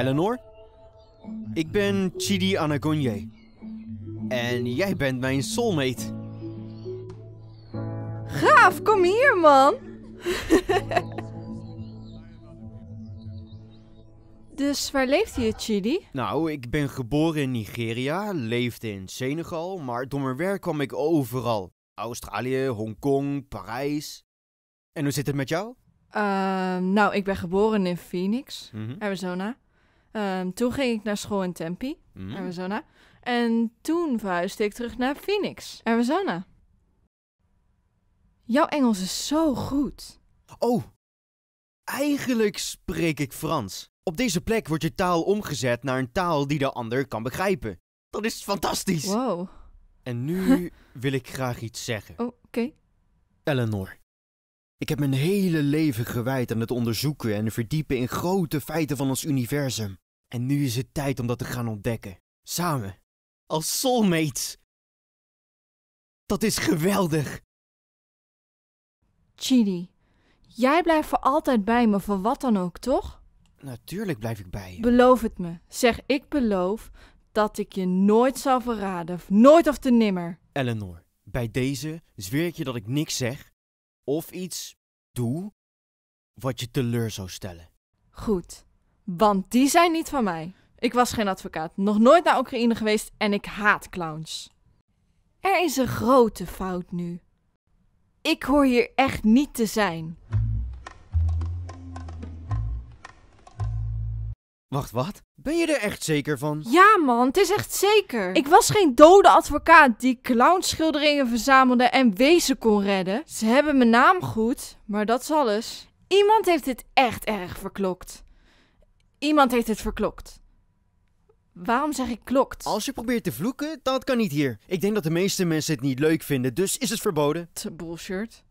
Eleanor, ik ben Chidi Anagonye. En jij bent mijn soulmate. Gaaf, kom hier, man. dus waar leeft je, Chidi? Nou, ik ben geboren in Nigeria, leefde in Senegal, maar door mijn werk kwam ik overal. Australië, Hongkong, Parijs. En hoe zit het met jou? Ehm, nou, ik ben geboren in Phoenix, mhm. Arizona. Ehm, toen ging ik naar school in Tempe, mm. Arizona. En toen verhuisde ik terug naar Phoenix, Arizona. Jouw Engels is zo goed. Oh, eigenlijk spreek ik Frans. Op deze plek wordt je taal omgezet naar een taal die de ander kan begrijpen. Dat is fantastisch. Wow. En nu wil ik graag iets zeggen. Oh, Oké. Eleanor, ik heb mijn hele leven gewijd aan het onderzoeken en verdiepen in grote feiten van ons universum. En nu is het tijd om dat te gaan ontdekken. Samen. Als soulmates. Dat is geweldig. Chidi, jij blijft voor altijd bij me, voor wat dan ook, toch? Natuurlijk blijf ik bij je. Beloof het me. Zeg, ik beloof dat ik je nooit zal verraden. Nooit of te nimmer. Eleanor, bij deze zweer ik je dat ik niks zeg of iets doe wat je teleur zou stellen. Goed. Want die zijn niet van mij. Ik was geen advocaat, nog nooit naar Oekraïne geweest en ik haat clowns. Er is een grote fout nu. Ik hoor hier echt niet te zijn. Wacht, wat? Ben je er echt zeker van? Ja, man, het is echt zeker. Ik was geen dode advocaat die clownschilderingen verzamelde en wezen kon redden. Ze hebben mijn naam goed, maar dat is alles. Iemand heeft dit echt erg verklokt. Iemand heeft het verklokt. Waarom zeg ik klokt? Als je probeert te vloeken, dat kan niet hier. Ik denk dat de meeste mensen het niet leuk vinden, dus is het verboden. Te bullshit.